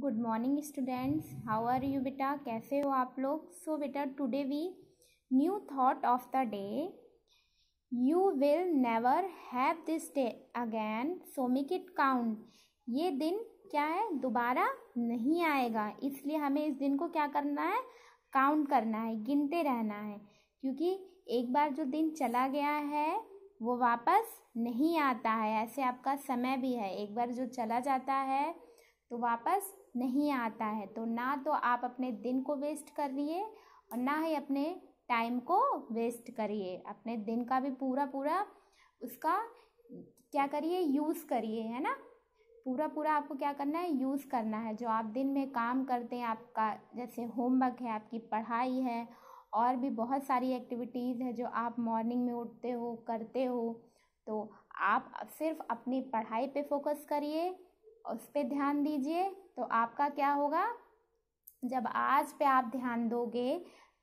Good morning students how are you बेटा कैसे हो आप लोग सो बेटा today we new thought of the day you will never have this day again so make it count ये दिन क्या है दोबारा नहीं आएगा इसलिए हमें इस दिन को क्या करना है काउंट करना है गिनते रहना है क्योंकि एक बार जो दिन चला गया है वो वापस नहीं आता है ऐसे आपका समय भी है एक बार जो चला जाता है तो वापस नहीं आता है तो ना तो आप अपने दिन को वेस्ट करिए और ना ही अपने टाइम को वेस्ट करिए अपने दिन का भी पूरा पूरा उसका क्या करिए यूज़ करिए है ना पूरा पूरा आपको क्या करना है यूज़ करना है जो आप दिन में काम करते हैं आपका जैसे होमवर्क है आपकी पढ़ाई है और भी बहुत सारी एक्टिविटीज़ है जो आप मॉर्निंग में उठते हो करते हो तो आप सिर्फ अपनी पढ़ाई पे फोकस करिए उस पर ध्यान दीजिए तो आपका क्या होगा जब आज पे आप ध्यान दोगे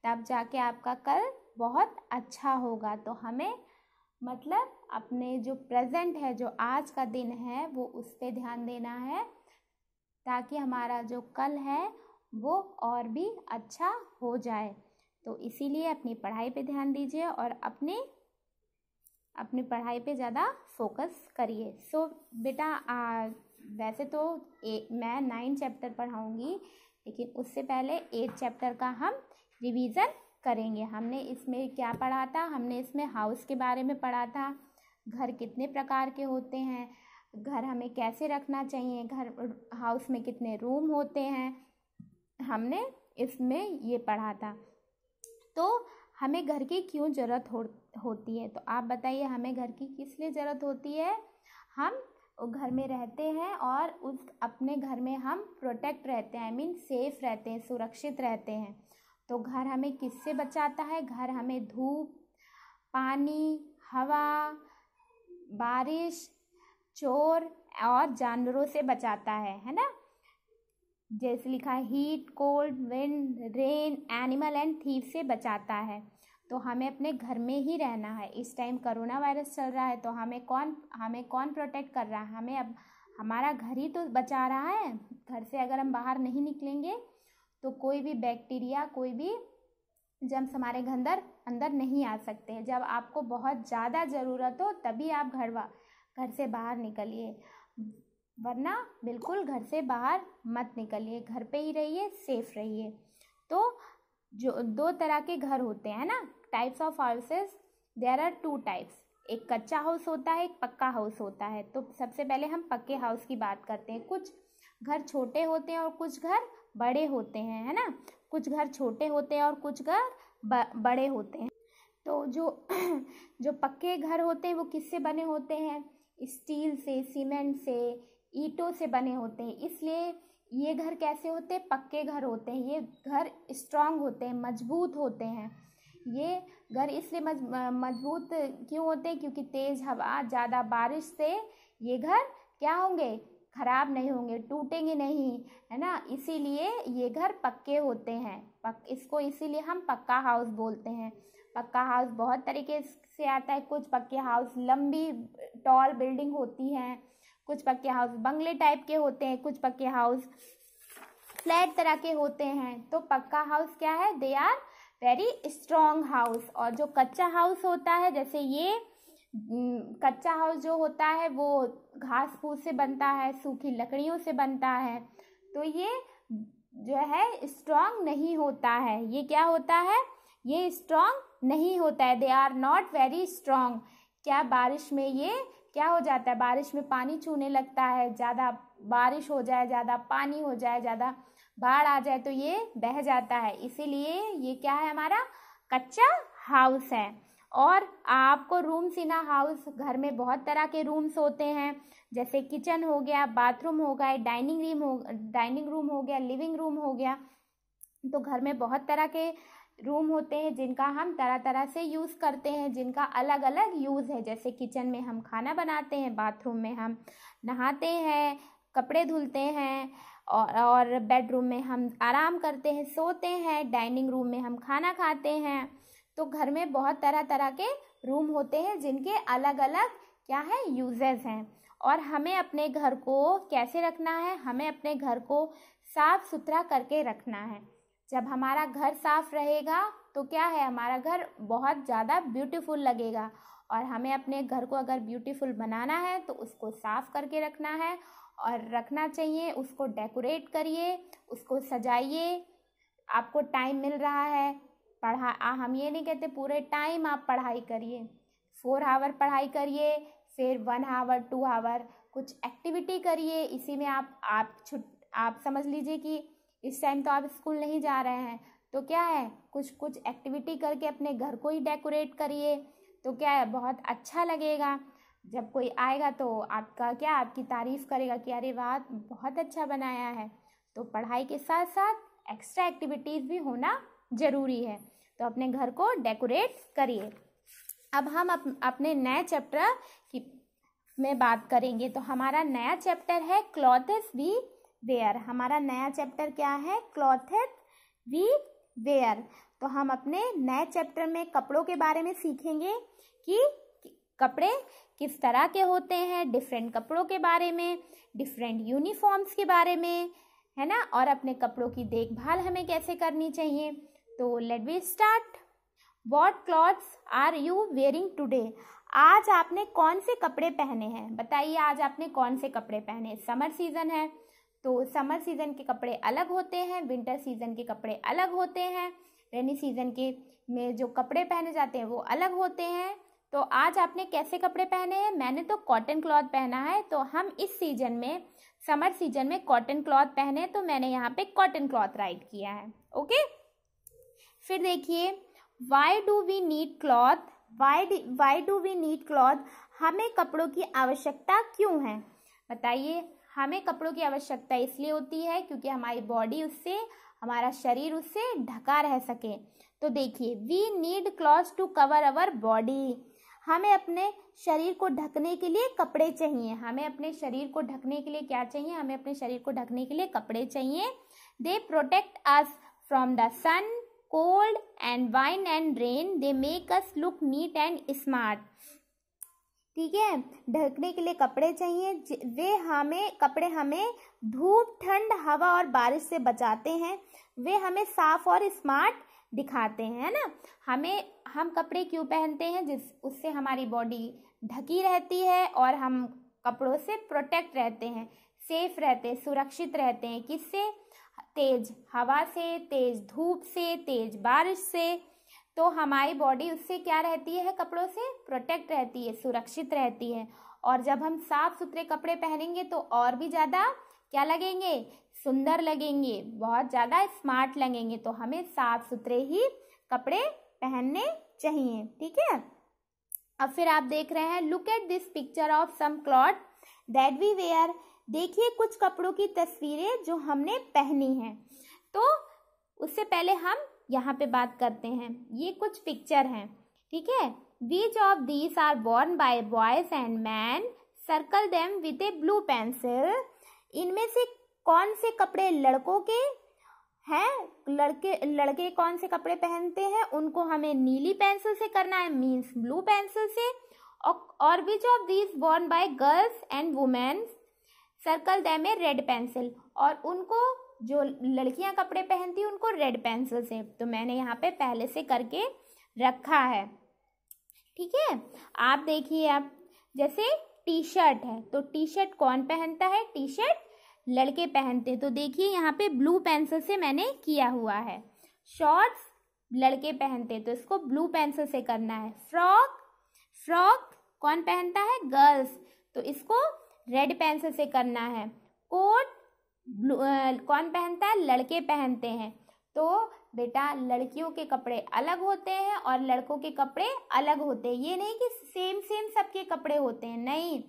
तब जाके आपका कल बहुत अच्छा होगा तो हमें मतलब अपने जो प्रेजेंट है जो आज का दिन है वो उस पर ध्यान देना है ताकि हमारा जो कल है वो और भी अच्छा हो जाए तो इसीलिए अपनी पढ़ाई पे ध्यान दीजिए और अपने अपनी पढ़ाई पे ज़्यादा फोकस करिए सो so, बेटा वैसे तो ए, मैं नाइन्थ चैप्टर पढ़ाऊँगी लेकिन उससे पहले एट चैप्टर का हम रिवीजन करेंगे हमने इसमें क्या पढ़ा था हमने इसमें हाउस के बारे में पढ़ा था घर कितने प्रकार के होते हैं घर हमें कैसे रखना चाहिए घर हाउस में कितने रूम होते हैं हमने इसमें ये पढ़ा था तो हमें घर की क्यों ज़रूरत हो, होती है तो आप बताइए हमें घर की किस लिए ज़रूरत होती है हम घर में रहते हैं और उस अपने घर में हम प्रोटेक्ट रहते हैं आई मीन सेफ रहते हैं सुरक्षित रहते हैं तो घर हमें किससे बचाता है घर हमें धूप पानी हवा बारिश चोर और जानवरों से बचाता है है ना जैसे लिखा heat cold wind rain animal and thief से बचाता है तो हमें अपने घर में ही रहना है इस टाइम करोना वायरस चल रहा है तो हमें कौन हमें कौन प्रोटेक्ट कर रहा है हमें अब हमारा घर ही तो बचा रहा है घर से अगर हम बाहर नहीं निकलेंगे तो कोई भी बैक्टीरिया कोई भी जम्स हमारे घर अंदर अंदर नहीं आ सकते हैं जब आपको बहुत ज़्यादा ज़रूरत हो तभी आप घर घर से बाहर निकलिए वरना बिल्कुल घर से बाहर मत निकलिए घर पे ही रहिए सेफ रहिए तो जो दो तरह के घर होते हैं ना types of houses there are two types एक कच्चा हाउस होता है एक पक्का हाउस होता है तो सबसे पहले हम पक्के हाउस की बात करते हैं कुछ घर छोटे होते हैं और कुछ घर बड़े होते हैं है ना कुछ घर छोटे होते हैं और कुछ घर बड़े होते हैं तो जो जो पक्के घर होते हैं वो किससे बने होते हैं स्टील से सीमेंट से ईटों से बने होते हैं इसलिए ये घर कैसे होते हैं पक्के घर होते हैं ये घर स्ट्रांग होते हैं मजबूत होते हैं ये घर इसलिए मजबूत क्यों होते हैं क्योंकि तेज़ हवा ज़्यादा बारिश से ये घर क्या होंगे खराब नहीं होंगे टूटेंगे नहीं है ना इसीलिए ये घर पक्के होते हैं पक इसको इसीलिए हम पक्का हाउस बोलते हैं पक्का हाउस बहुत तरीके से आता है कुछ पक्के हाउस लंबी टॉल बिल्डिंग होती हैं कुछ पक्के हाउस बंगले टाइप के होते हैं कुछ पक्के हाउस फ्लैट तरह के होते हैं तो पक्का हाउस क्या है they are very strong house और जो कच्चा हाउस होता है जैसे ये कच्चा हाउस जो होता है वो घास फूस से बनता है सूखी लकड़ियों से बनता है तो ये जो है स्ट्रॉन्ग नहीं होता है ये क्या होता है ये स्ट्रॉन्ग नहीं होता है they are not very strong क्या बारिश में ये क्या हो जाता है बारिश में पानी छूने लगता है ज़्यादा बारिश हो जाए ज़्यादा पानी हो जाए ज़्यादा बाढ़ आ जाए तो ये बह जाता है इसीलिए ये क्या है हमारा कच्चा हाउस है और आपको रूम्स इन हाउस घर में बहुत तरह के रूम्स होते हैं जैसे किचन हो गया बाथरूम हो गया डाइनिंग रूम हो डाइनिंग रूम हो गया लिविंग रूम हो गया तो घर में बहुत तरह के रूम होते हैं जिनका हम तरह तरह से यूज़ करते हैं जिनका अलग अलग यूज़ है जैसे किचन में हम खाना बनाते हैं बाथरूम में हम नहाते हैं कपड़े धुलते हैं और और बेडरूम में हम आराम करते हैं सोते हैं डाइनिंग रूम में हम खाना खाते हैं तो घर में बहुत तरह तरह के रूम होते हैं जिनके अलग अलग क्या है यूजेस हैं और हमें अपने घर को कैसे रखना है हमें अपने घर को साफ सुथरा करके रखना है जब हमारा घर साफ रहेगा तो क्या है हमारा घर बहुत ज़्यादा ब्यूटीफुल लगेगा और हमें अपने घर को अगर ब्यूटीफुल बनाना है तो उसको साफ करके रखना है और रखना चाहिए उसको डेकोरेट करिए उसको सजाइए आपको टाइम मिल रहा है पढ़ा आ, हम ये नहीं कहते पूरे टाइम आप पढ़ाई करिए फोर आवर पढ़ाई करिए फिर वन आवर टू आवर कुछ एक्टिविटी करिए इसी में आप आप छुट आप समझ लीजिए कि इस टाइम तो आप स्कूल नहीं जा रहे हैं तो क्या है कुछ कुछ एक्टिविटी करके अपने घर को ही डेकोरेट करिए तो क्या है बहुत अच्छा लगेगा जब कोई आएगा तो आपका क्या आपकी तारीफ़ करेगा कि अरे वाह बहुत अच्छा बनाया है तो पढ़ाई के साथ साथ एक्स्ट्रा एक्टिविटीज़ भी होना ज़रूरी है तो अपने घर को डेकोरेट करिए अब हम अप, अपने नए चैप्टर की में बात करेंगे तो हमारा नया चैप्टर है क्लॉथस वी वेयर हमारा नया चैप्टर क्या है क्लॉथस वी वेयर तो हम अपने नए चैप्टर में कपड़ों के बारे में सीखेंगे कि कपड़े किस तरह के होते हैं डिफरेंट कपड़ों के बारे में डिफरेंट यूनिफॉर्म्स के बारे में है ना और अपने कपड़ों की देखभाल हमें कैसे करनी चाहिए तो let we start what clothes are you wearing today आज आपने कौन से कपड़े पहने हैं बताइए आज आपने कौन से कपड़े पहने समर सीज़न है तो समर सीज़न के कपड़े अलग होते हैं विंटर सीज़न के कपड़े अलग होते हैं रेनी सीज़न के में जो कपड़े पहने जाते हैं वो अलग होते हैं तो आज आपने कैसे कपड़े पहने हैं मैंने तो कॉटन क्लॉथ पहना है तो हम इस सीजन में समर सीजन में कॉटन क्लॉथ पहने तो मैंने यहाँ पे कॉटन क्लॉथ राइट किया है ओके फिर देखिए why do we need cloth why why do we need cloth हमें कपड़ों की आवश्यकता क्यों है बताइए हमें कपड़ों की आवश्यकता इसलिए होती है क्योंकि हमारी बॉडी उससे हमारा शरीर उससे ढका रह सके तो देखिए we need cloth to cover our body हमें अपने शरीर को ढकने के लिए कपड़े चाहिए हमें अपने शरीर को ढकने के लिए क्या चाहिए हमें अपने शरीर को ढकने के लिए कपड़े चाहिए they protect us from the sun cold and wind and rain they make us look neat and smart ठीक है ढकने के लिए कपड़े चाहिए वे हमें कपड़े हमें धूप ठंड हवा और बारिश से बचाते हैं वे हमें साफ और स्मार्ट दिखाते हैं है ना हमें हम कपड़े क्यों पहनते हैं जिस उससे हमारी बॉडी ढकी रहती है और हम कपड़ों से प्रोटेक्ट रहते हैं सेफ रहते हैं सुरक्षित रहते हैं किससे तेज हवा से तेज धूप से तेज बारिश से तो हमारी बॉडी उससे क्या रहती है कपड़ों से प्रोटेक्ट रहती है सुरक्षित रहती है और जब हम साफ सुथरे कपड़े पहनेंगे तो और भी ज़्यादा क्या लगेंगे सुंदर लगेंगे बहुत ज़्यादा स्मार्ट लगेंगे तो हमें साफ सुथरे ही कपड़े पहनने चाहिए ठीक है अब फिर आप देख रहे हैं look at this picture of some cloth that we wear देखिए कुछ कपड़ों की तस्वीरें जो हमने पहनी हैं तो उससे पहले हम यहाँ पे बात करते हैं ये कुछ पिक्चर हैं ठीक है which of these are worn by boys and men circle them with a blue pencil इनमें से कौन से कपड़े लड़कों के हैं लड़के लड़के कौन से कपड़े पहनते हैं उनको हमें नीली पेंसिल से करना है मीन्स ब्लू पेंसिल से और which of these worn by girls and womens circle them a red pencil और उनको जो लड़कियां कपड़े पहनती हैं उनको रेड पेंसिल से तो मैंने यहाँ पे पहले से करके रखा है ठीक है आप देखिए आप जैसे टी शर्ट है तो टी शर्ट कौन पहनता है टी शर्ट लड़के पहनते तो देखिए यहाँ पे ब्लू पेंसिल से मैंने किया हुआ है शॉर्ट्स लड़के पहनते तो इसको ब्लू पेंसिल से करना है फ्रॉक फ्रॉक कौन पहनता है गर्ल्स तो इसको रेड पेंसिल से करना है कोट ब्लू कौन पहनता है लड़के पहनते हैं तो बेटा लड़कियों के कपड़े अलग होते हैं और लड़कों के कपड़े अलग होते हैं ये नहीं कि सेम सेम सबके कपड़े होते हैं नहीं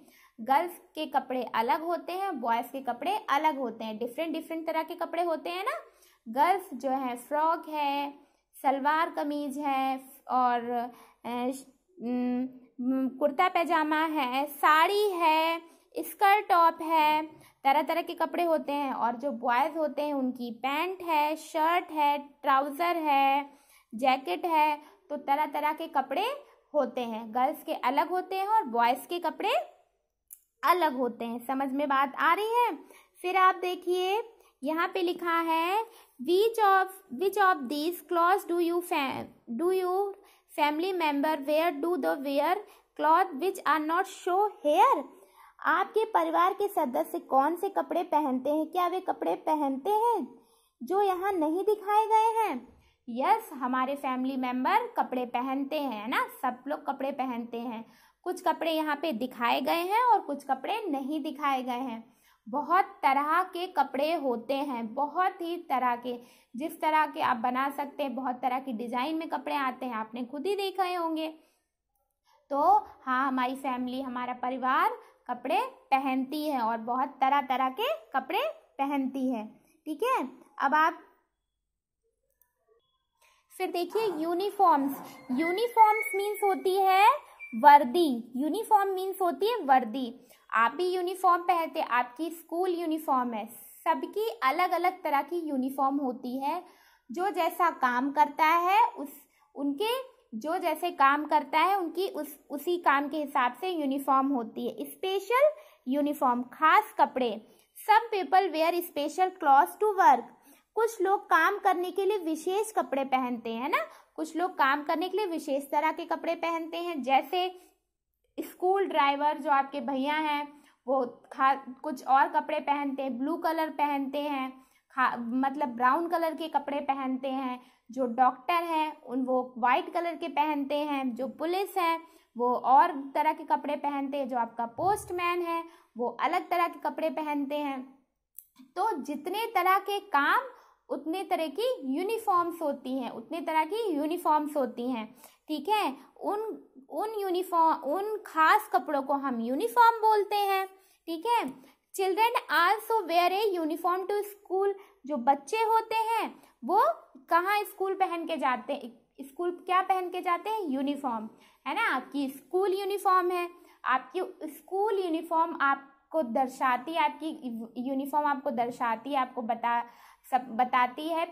गर्ल्स के कपड़े अलग होते हैं बॉयज़ के कपड़े अलग होते हैं डिफरेंट डिफरेंट तरह के कपड़े होते हैं ना गर्ल्स जो है फ्रॉक है सलवार कमीज है और कुर्ता पैजामा है साड़ी है स्कर्ट टॉप है तरह तरह के कपड़े होते हैं और जो बॉयज़ होते हैं उनकी पैंट है शर्ट है ट्राउज़र है जैकेट है तो तरह तरह के कपड़े होते हैं गर्ल्स के अलग होते हैं और बॉयज़ के कपड़े अलग होते हैं समझ में बात आ रही है फिर आप देखिए यहाँ पे लिखा है which of which of this cloth do you do you family member wear do the wear cloth which are not show here आपके परिवार के सदस्य कौन से कपड़े पहनते हैं क्या वे कपड़े पहनते हैं जो यहाँ नहीं दिखाए गए हैं यस yes, हमारे फैमिली मेम्बर कपड़े पहनते हैं ना सब लोग कपड़े पहनते हैं कुछ कपड़े यहाँ पे दिखाए गए हैं और कुछ कपड़े नहीं दिखाए गए हैं बहुत तरह के कपड़े होते हैं बहुत ही तरह के जिस तरह के आप बना सकते हैं बहुत तरह की डिज़ाइन में कपड़े आते हैं आपने खुद ही देखे होंगे तो हाँ हमारी फैमिली हमारा परिवार कपड़े पहनती है और बहुत तरह तरह के कपड़े पहनती है ठीक है अब आप फिर देखिए यूनिफॉर्म्स यूनिफॉर्म्स मीन्स होती है वर्दी यूनिफॉर्म मीन्स होती है वर्दी आप भी यूनिफॉर्म पहनते आपकी स्कूल यूनिफॉर्म है सबकी अलग अलग तरह की यूनिफॉर्म होती है जो जैसा काम करता है उस उनके जो जैसे काम करता है उनकी उस उसी काम के हिसाब से यूनिफॉर्म होती है स्पेशल यूनिफॉर्म खास कपड़े some people wear special cloth to work कुछ लोग काम करने के लिए विशेष कपड़े पहनते हैं ना कुछ लोग काम करने के लिए विशेष तरह के कपड़े पहनते हैं जैसे स्कूल ड्राइवर जो आपके भैया हैं वो खा कुछ और कपड़े पहनते हैं ब्लू कलर पहनते हैं खा मतलब ब्राउन कलर के कपड़े पहनते हैं जो डॉक्टर हैं उन वो वाइट कलर के पहनते हैं जो पुलिस है वो और तरह के कपड़े पहनते हैं जो आपका पोस्टमैन है वो अलग तरह के कपड़े पहनते हैं तो जितने तरह के काम उतने तरह की यूनिफॉर्म्स होती हैं उतने तरह की यूनिफॉर्म्स होती हैं ठीक है उन उन यूनिफॉर्म उन खास कपड़ों को हम यूनिफॉर्म बोलते हैं ठीक है children also wear a uniform to school जो बच्चे होते हैं वो कहाँ स्कूल पहन के जाते हैं स्कूल क्या पहन के जाते हैं यूनिफॉर्म है ना आपकी स्कूल यूनिफॉर्म है आपकी स्कूल यूनिफॉर्म आपको दर्शाती है आपकी यूनिफॉर्म आपको दर्शाती है आपको बता सब बताती है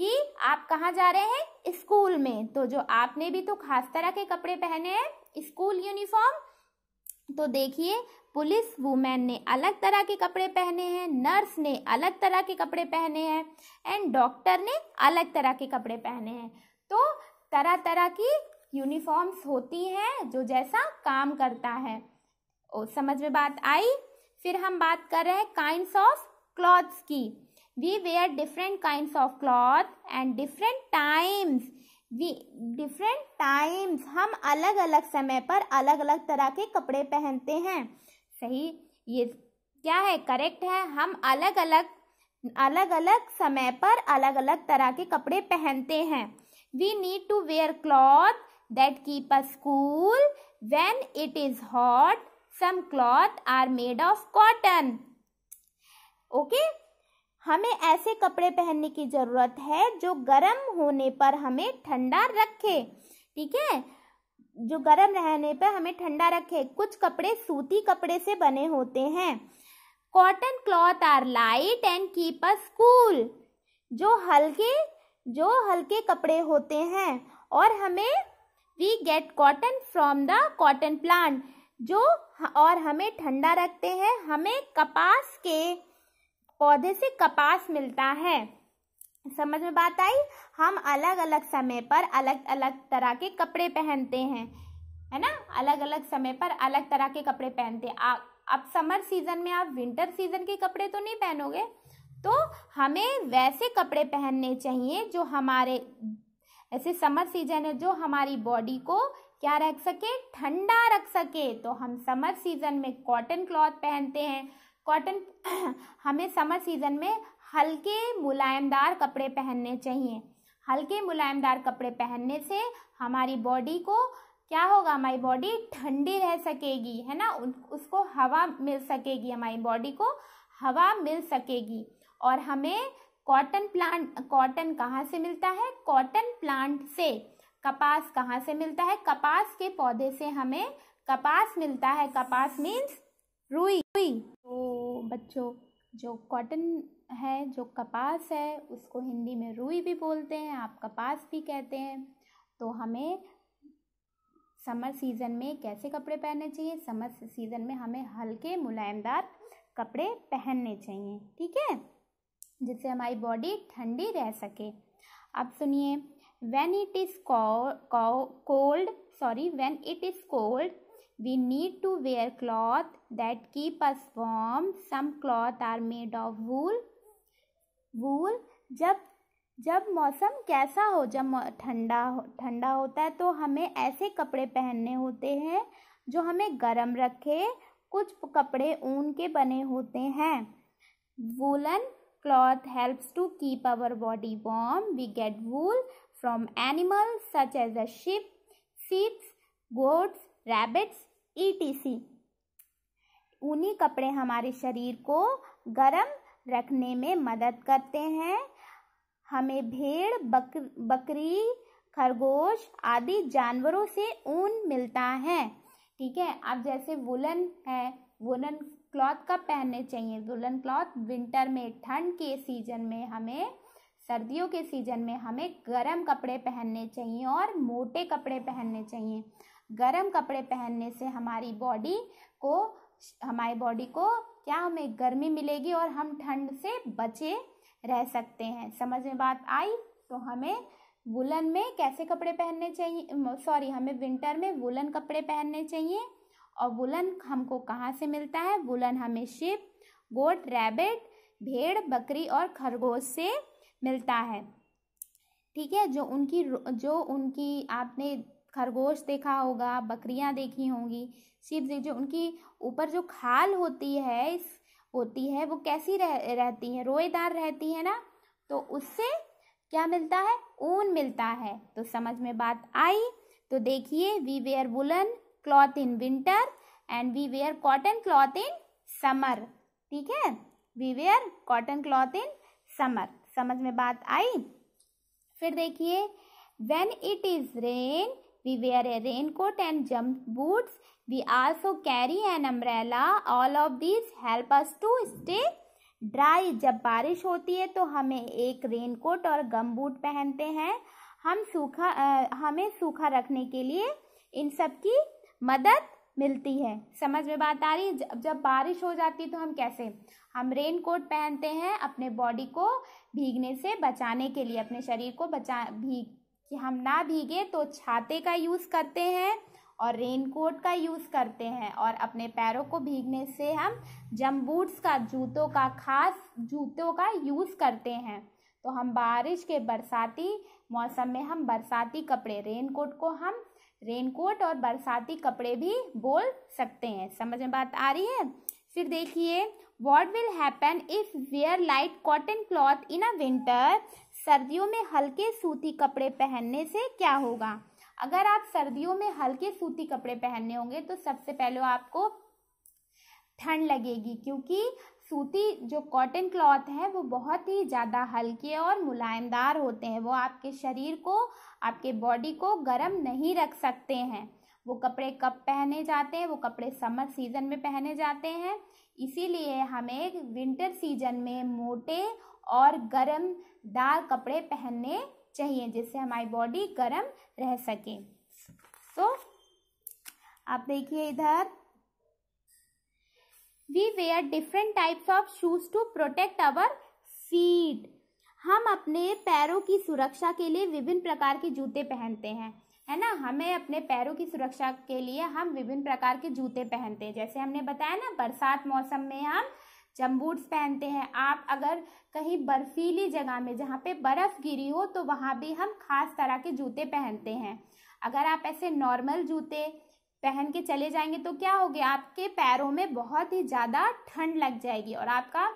कि आप कहाँ जा रहे हैं स्कूल में तो जो आपने भी तो खास तरह के कपड़े पहने हैं स्कूल यूनिफॉर्म तो देखिए पुलिस वुमेन ने अलग तरह के कपड़े पहने हैं नर्स ने अलग तरह के कपड़े पहने हैं एंड डॉक्टर ने अलग तरह के कपड़े पहने हैं तो तरह तरह की यूनिफॉर्म्स होती हैं जो जैसा काम करता है ओ, समझ में बात आई फिर हम बात कर रहे हैं काइंड्स ऑफ क्लॉथ्स की we wear different kind of cloth and different times we different times हम अलग अलग समय पर अलग अलग तरह के कपड़े पहनते हैं सही ये क्या है करेक्ट है हम अलग अलग अलग अलग समय पर अलग अलग तरह के कपड़े पहनते हैं we need to wear cloth that keep us cool when it is hot some cloth are made of cotton okay हमें ऐसे कपड़े पहनने की ज़रूरत है जो गर्म होने पर हमें ठंडा रखे ठीक है जो गर्म रहने पर हमें ठंडा रखे कुछ कपड़े सूती कपड़े से बने होते हैं cotton cloth are light and keep us cool जो हल्के जो हल्के कपड़े होते हैं और हमें we get cotton from the cotton plant जो और हमें ठंडा रखते हैं हमें कपास के पौधे से कपास मिलता है समझ में बात आई हम अलग अलग समय पर अलग अलग तरह के कपड़े पहनते हैं है ना अलग अलग समय पर अलग तरह के कपड़े पहनते हैं अब समर सीजन में आप विंटर सीजन के कपड़े तो नहीं पहनोगे तो हमें वैसे कपड़े पहनने चाहिए जो हमारे ऐसे समर सीजन है जो हमारी बॉडी को क्या रख सके ठंडा रख सके तो हम समर सीजन में कॉटन क्लॉथ पहनते हैं कॉटन हमें समर सीजन में हल्के मुलायमदार कपड़े पहनने चाहिए हल्के मुलायमदार कपड़े पहनने से हमारी बॉडी को क्या होगा हमारी बॉडी ठंडी रह सकेगी है ना उसको हवा मिल सकेगी हमारी बॉडी को हवा मिल सकेगी और हमें कॉटन प्लांट कॉटन कहाँ से मिलता है कॉटन प्लांट से कपास कहाँ से मिलता है कपास के पौधे से हमें कपास मिलता है कपास मीन्स रुई रुई बच्चों जो कॉटन है जो कपास है उसको हिंदी में रुई भी बोलते हैं आप कपास भी कहते हैं तो हमें समर सीज़न में कैसे कपड़े पहनने चाहिए समर सीज़न में हमें हल्के मुलायमदार कपड़े पहनने चाहिए ठीक है जिससे हमारी बॉडी ठंडी रह सके अब सुनिए when it is cold sorry when it is cold we need to wear cloth that keep us warm some cloth are made of wool wool जब जब मौसम कैसा हो जब ठंडा हो ठंडा होता है तो हमें ऐसे कपड़े पहनने होते हैं जो हमें गर्म रखे कुछ कपड़े ऊन के बने होते हैं woollen cloth helps to keep our body warm we get wool from animals such as the sheep sheep goats rabbits etc e ऊनी कपड़े हमारे शरीर को गर्म रखने में मदद करते हैं हमें भेड़ बक, बकरी खरगोश आदि जानवरों से ऊन मिलता है ठीक है अब जैसे वुलन है वुलन क्लॉथ कब पहनने चाहिए वुलन क्लॉथ विंटर में ठंड के सीजन में हमें सर्दियों के सीजन में हमें गर्म कपड़े पहनने चाहिए और मोटे कपड़े पहनने चाहिए गर्म कपड़े पहनने से हमारी बॉडी को हमारी बॉडी को क्या हमें गर्मी मिलेगी और हम ठंड से बचे रह सकते हैं समझ में बात आई तो हमें वुलन में कैसे कपड़े पहनने चाहिए सॉरी हमें विंटर में वुलन कपड़े पहनने चाहिए और वुलन हमको कहाँ से मिलता है वुलन हमें शिप गोट रैबिट भेड़ बकरी और खरगोश से मिलता है ठीक है जो उनकी जो उनकी आपने खरगोश देखा होगा बकरियां देखी होंगी शिप जो उनकी ऊपर जो खाल होती है इस होती है वो कैसी रह, रहती है रोएदार रहती है ना तो उससे क्या मिलता है ऊन मिलता है तो समझ में बात आई तो देखिए we wear woollen cloth in winter and we wear cotton cloth in summer ठीक है we wear cotton cloth in summer समझ में बात आई फिर देखिए when it is rain We wear a raincoat and jump boots. We also carry an umbrella. All of these help us to stay dry. jab barish hoti hai to hame ek raincoat aur gum boot pehante hain hum sukha uh, hame sukha rakhne ke liye in sab ki madad मिलती है समझ में बात आ रही है जब जब बारिश हो जाती है तो हम कैसे हम रेन कोट पहनते हैं अपने बॉडी को भीगने से बचाने के लिए अपने शरीर को बचा भीग कि हम ना भीगे तो छाते का यूज़ करते हैं और रेनकोट का यूज़ करते हैं और अपने पैरों को भीगने से हम जम्बूट्स का जूतों का खास जूतों का यूज़ करते हैं तो हम बारिश के बरसाती मौसम में हम बरसाती कपड़े रेनकोट को हम रेनकोट और बरसाती कपड़े भी बोल सकते हैं समझ में बात आ रही है फिर देखिए what will happen if wear light cotton cloth in a winter सर्दियों में हल्के सूती कपड़े पहनने से क्या होगा अगर आप सर्दियों में हल्के सूती कपड़े पहनने होंगे तो सबसे पहले आपको ठंड लगेगी क्योंकि सूती जो कॉटन क्लॉथ है वो बहुत ही ज़्यादा हल्के और मुलायमदार होते हैं वो आपके शरीर को आपके बॉडी को गर्म नहीं रख सकते हैं वो कपड़े कब पहने जाते हैं वो कपड़े समर सीज़न में पहने जाते हैं इसीलिए हमें विंटर सीजन में मोटे और गर्म दार कपड़े पहनने चाहिए जिससे हमारी बॉडी गर्म रह सके तो आप देखिए इधर we wear different types of shoes to protect our feet हम अपने पैरों की सुरक्षा के लिए विभिन्न प्रकार के जूते पहनते हैं है ना हमें अपने पैरों की सुरक्षा के लिए हम विभिन्न प्रकार के जूते पहनते हैं जैसे हमने बताया ना बरसात मौसम में हम जम्बूट्स पहनते हैं आप अगर कहीं बर्फीली जगह में जहाँ पे बर्फ़ गिरी हो तो वहाँ भी हम खास तरह के जूते पहनते हैं अगर आप ऐसे नॉर्मल जूते पहन के चले जाएंगे तो क्या होगा आपके पैरों में बहुत ही ज़्यादा ठंड लग जाएगी और आपका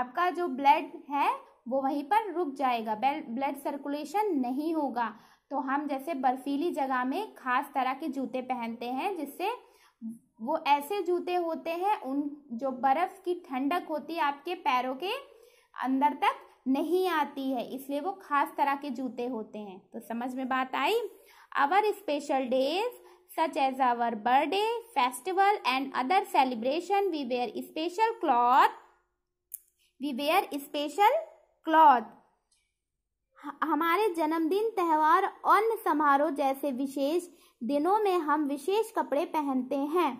आपका जो ब्लड है वो वहीं पर रुक जाएगा ब्लड सर्कुलेशन नहीं होगा तो हम जैसे बर्फीली जगह में खास तरह के जूते पहनते हैं जिससे वो ऐसे जूते होते हैं उन जो बर्फ की ठंडक होती है आपके पैरों के अंदर तक नहीं आती है इसलिए वो खास तरह के जूते होते हैं तो समझ में बात आई our special days such as our birthday festival and other celebration we wear special cloth we wear special cloth हमारे जन्मदिन त्यौहार अन्य समारोह जैसे विशेष दिनों में हम विशेष कपड़े पहनते हैं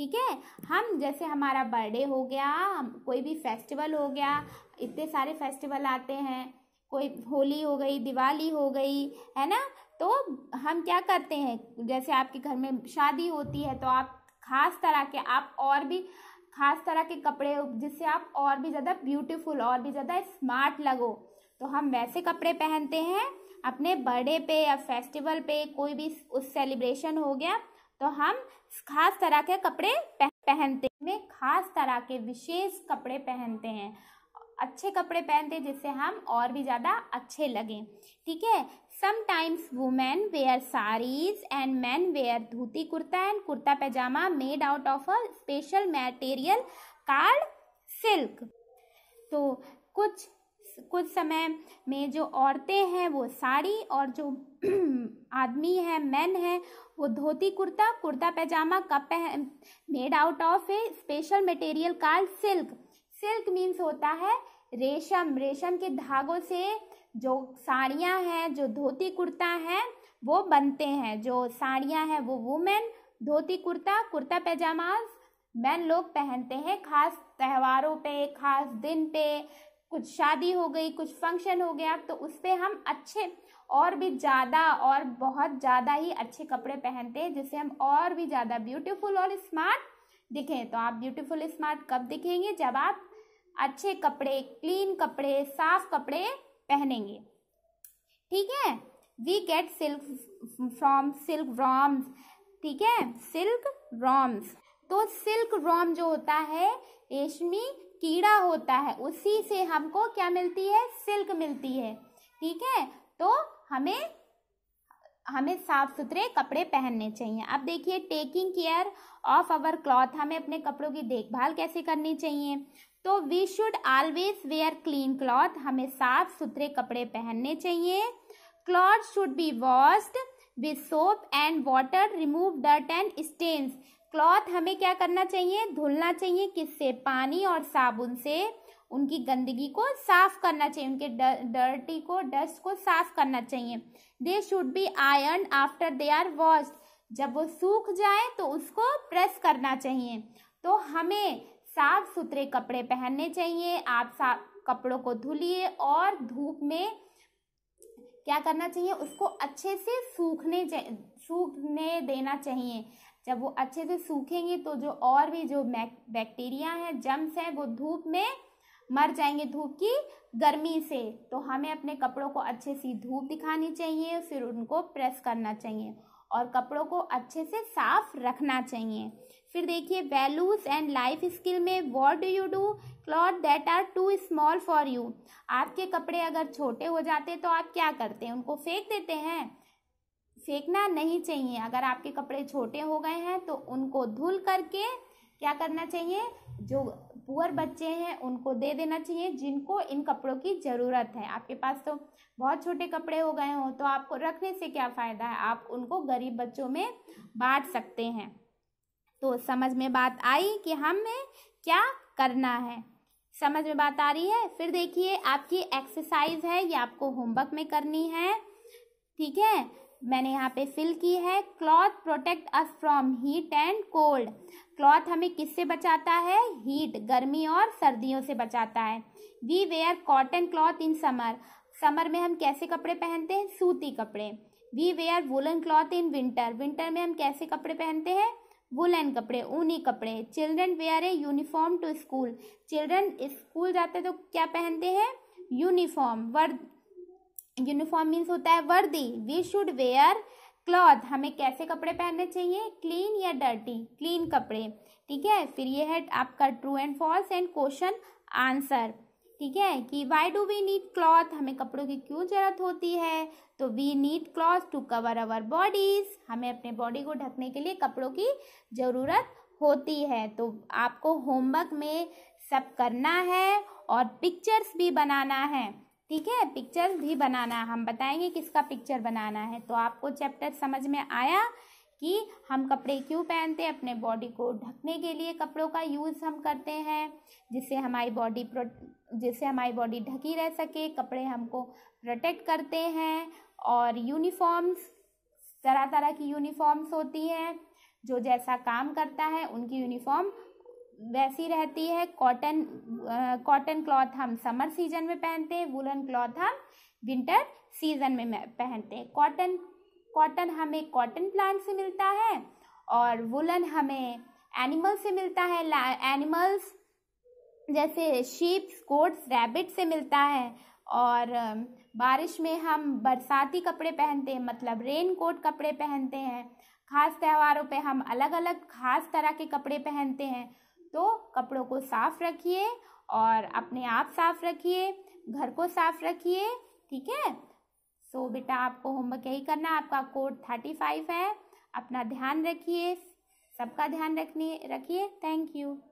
ठीक है हम जैसे हमारा बर्थडे हो गया कोई भी फेस्टिवल हो गया इतने सारे फेस्टिवल आते हैं कोई होली हो गई दिवाली हो गई है ना तो हम क्या करते हैं जैसे आपके घर में शादी होती है तो आप खास तरह के आप और भी खास तरह के कपड़े जिससे आप और भी ज़्यादा ब्यूटीफुल और भी ज़्यादा स्मार्ट लगो तो हम वैसे कपड़े पहनते हैं अपने बर्थडे पे या फेस्टिवल पे कोई भी उस सेलिब्रेशन हो गया तो हम खास तरह के कपड़े पहनते में खास तरह के विशेष कपड़े पहनते हैं अच्छे कपड़े पहनते हैं जिससे हम और भी ज़्यादा अच्छे लगें ठीक है sometimes women wear saris and man wear dhoti kurta and kurta pyjama made out of a special material called silk तो कुछ कुछ समय में जो औरतें हैं वो साड़ी और जो आदमी है मैन है वो धोती कुर्ता कुर्ता पैजामा का पह made out of a special material call silk silk means होता है रेशम रेशम के धागों से जो साड़ियाँ हैं जो धोती कुर्ता हैं वो बनते हैं जो साड़ियाँ हैं वो women dhoti kurta kurta pyjama man लोग पहनते हैं खास त्योहारों पे खास दिन पे कुछ शादी हो गई कुछ फंक्शन हो गया तो उस पर हम अच्छे और भी ज़्यादा और बहुत ज़्यादा ही अच्छे कपड़े पहनते हैं जिससे हम और भी ज़्यादा ब्यूटीफुल और स्मार्ट दिखें तो आप ब्यूटीफुल स्मार्ट कब दिखेंगे जब आप अच्छे कपड़े क्लीन कपड़े साफ कपड़े पहनेंगे ठीक है we get silk from silk worms ठीक है सिल्क रॉम्स तो सिल्क रॉम जो होता है रेशमी कीड़ा होता है उसी से हमको क्या मिलती है सिल्क मिलती है ठीक है तो हमें हमें साफ सुथरे कपड़े पहनने चाहिए अब देखिए taking care of our cloth हमें अपने कपड़ों की देखभाल कैसे करनी चाहिए तो we should always wear clean cloth हमें साफ सुथरे कपड़े पहनने चाहिए cloth should be washed with soap and water remove dirt and stains cloth हमें क्या करना चाहिए धुलना चाहिए किससे पानी और साबुन से उनकी गंदगी को साफ करना चाहिए उनके डर्टी को डस्ट को साफ करना चाहिए they should be iron after they are wash जब वो सूख जाए तो उसको प्रेस करना चाहिए तो हमें साफ सुथरे कपड़े पहनने चाहिए आप साफ कपड़ों को धुलिए और धूप में क्या करना चाहिए उसको अच्छे से सूखने सूखने देना चाहिए जब वो अच्छे से सूखेंगे तो जो और भी जो बैक्टीरिया हैं जम्स हैं वो धूप में मर जाएंगे धूप की गर्मी से तो हमें अपने कपड़ों को अच्छे से धूप दिखानी चाहिए फिर उनको प्रेस करना चाहिए और कपड़ों को अच्छे से साफ रखना चाहिए फिर देखिए वैल्यूज एंड लाइफ स्किल में what do you do cloth that are too small for you आपके कपड़े अगर छोटे हो जाते तो आप क्या करते हैं उनको फेंक देते हैं फेंकना नहीं चाहिए अगर आपके कपड़े छोटे हो गए हैं तो उनको धुल करके क्या करना चाहिए जो पुअर बच्चे हैं उनको दे देना चाहिए जिनको इन कपड़ों की ज़रूरत है आपके पास तो बहुत छोटे कपड़े हो गए हों तो आपको रखने से क्या फ़ायदा है आप उनको गरीब बच्चों में बांट सकते हैं तो समझ में बात आई कि हमें क्या करना है समझ में बात आ रही है फिर देखिए आपकी एक्सरसाइज है ये आपको होमवर्क में करनी है ठीक है मैंने यहाँ पे फिल की है cloth protect us from heat and cold cloth हमें किससे बचाता है हीट गर्मी और सर्दियों से बचाता है we wear cotton cloth in summer summer में हम कैसे कपड़े पहनते हैं सूती कपड़े we wear woollen cloth in winter winter में हम कैसे कपड़े पहनते हैं वुलन कपड़े ऊनी कपड़े children wear a uniform to school children school जाते तो क्या पहनते हैं यूनिफॉर्म वर्द यूनिफॉर्म मीन्स होता है वर्दी वी शुड वेयर क्लॉथ हमें कैसे कपड़े पहनने चाहिए क्लीन या डर्टी क्लीन कपड़े ठीक है फिर ये है आपका true and false and question answer ठीक है कि why do we need cloth हमें कपड़ों की क्यों जरूरत होती है तो we need cloth to cover our bodies हमें अपने बॉडी को ढकने के लिए कपड़ों की ज़रूरत होती है तो आपको होमवर्क में सब करना है और पिक्चर्स भी बनाना है ठीक है पिक्चर भी बनाना हम बताएंगे किसका पिक्चर बनाना है तो आपको चैप्टर समझ में आया कि हम कपड़े क्यों पहनते हैं अपने बॉडी को ढकने के लिए कपड़ों का यूज़ हम करते हैं जिससे हमारी बॉडी प्रो जिससे हमारी बॉडी ढकी रह सके कपड़े हमको प्रोटेक्ट करते हैं और यूनिफॉर्म्स तरह तरह की यूनिफॉर्म्स होती हैं जो जैसा काम करता है उनकी यूनिफॉर्म वैसी रहती है कॉटन कॉटन क्लॉथ हम समर सीजन में पहनते हैं वुलन क्लॉथ हम विंटर सीजन में पहनते हैं कॉटन कॉटन हमें कॉटन प्लांट से मिलता है और वुलन हमें एनिमल से मिलता है एनिमल्स जैसे शीप्स गोट्स रैबिट से मिलता है और बारिश में हम बरसाती कपड़े पहनते हैं मतलब रेन कोट कपड़े पहनते हैं खास त्योहारों पे हम अलग अलग खास तरह के कपड़े पहनते हैं तो कपड़ों को साफ रखिए और अपने आप साफ रखिए घर को साफ रखिए ठीक है सो बेटा आपको होमवर्क यही करना आपका कोड थर्टी फाइव है अपना ध्यान रखिए सबका ध्यान रखने रखिए थैंक यू